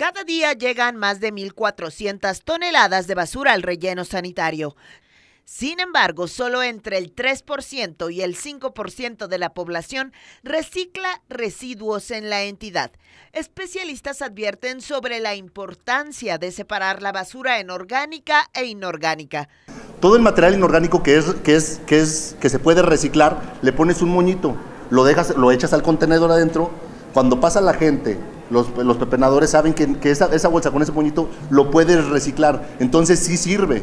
Cada día llegan más de 1.400 toneladas de basura al relleno sanitario. Sin embargo, solo entre el 3% y el 5% de la población recicla residuos en la entidad. Especialistas advierten sobre la importancia de separar la basura en orgánica e inorgánica. Todo el material inorgánico que es que es que es que se puede reciclar, le pones un moñito, lo dejas lo echas al contenedor adentro, cuando pasa la gente los, los pepenadores saben que, esa, esa bolsa con ese puñito lo puedes reciclar. Entonces sí sirve.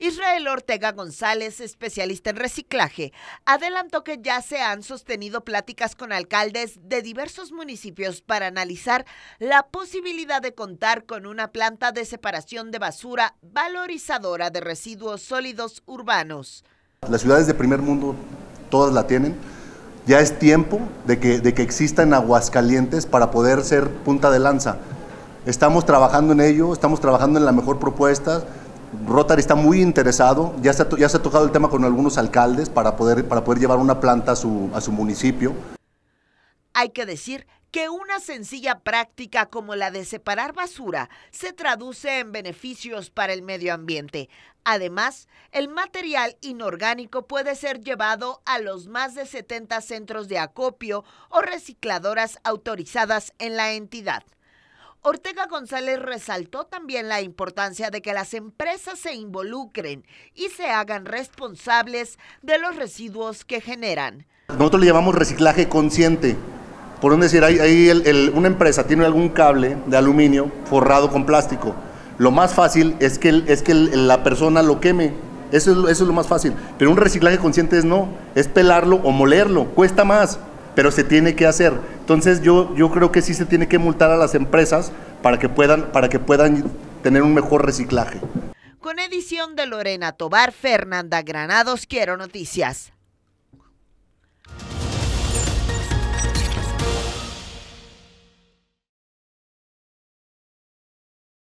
Israel Ortega González, especialista en reciclaje, adelantó que ya se han sostenido pláticas con alcaldes de diversos municipios para analizar la posibilidad de contar con una planta de separación de basura valorizadora de residuos sólidos urbanos. Las ciudades de primer mundo todas la tienen ya es tiempo de que, de que Aguascalientes para poder ser punta de lanza. Estamos trabajando en ello, estamos trabajando en la mejor propuesta. Rotary está muy interesado, ya se, ha, ya se ha tocado el tema con algunos alcaldes para poder, para poder llevar una planta a su, a su municipio. Hay que decir que una sencilla práctica como la de separar basura se traduce en beneficios para el medio ambiente. Además, el material inorgánico puede ser llevado a los más de 70 centros de acopio o recicladoras autorizadas en la entidad. Ortega González resaltó también la importancia de que las empresas se involucren y se hagan responsables de los residuos que generan. Nosotros le llamamos reciclaje consciente por un decir, ahí, una empresa tiene algún cable de aluminio forrado con plástico. Lo más fácil es que, es que la persona lo queme. Eso es, lo, eso es lo más fácil. Pero un reciclaje consciente es no, es pelarlo o molerlo. Cuesta más, pero se tiene que hacer. Entonces yo, yo creo que sí se tiene que multar a las empresas para que puedan, para que puedan tener un mejor reciclaje. Con edición de Lorena Tobar, Fernanda Granados, Quiero Noticias.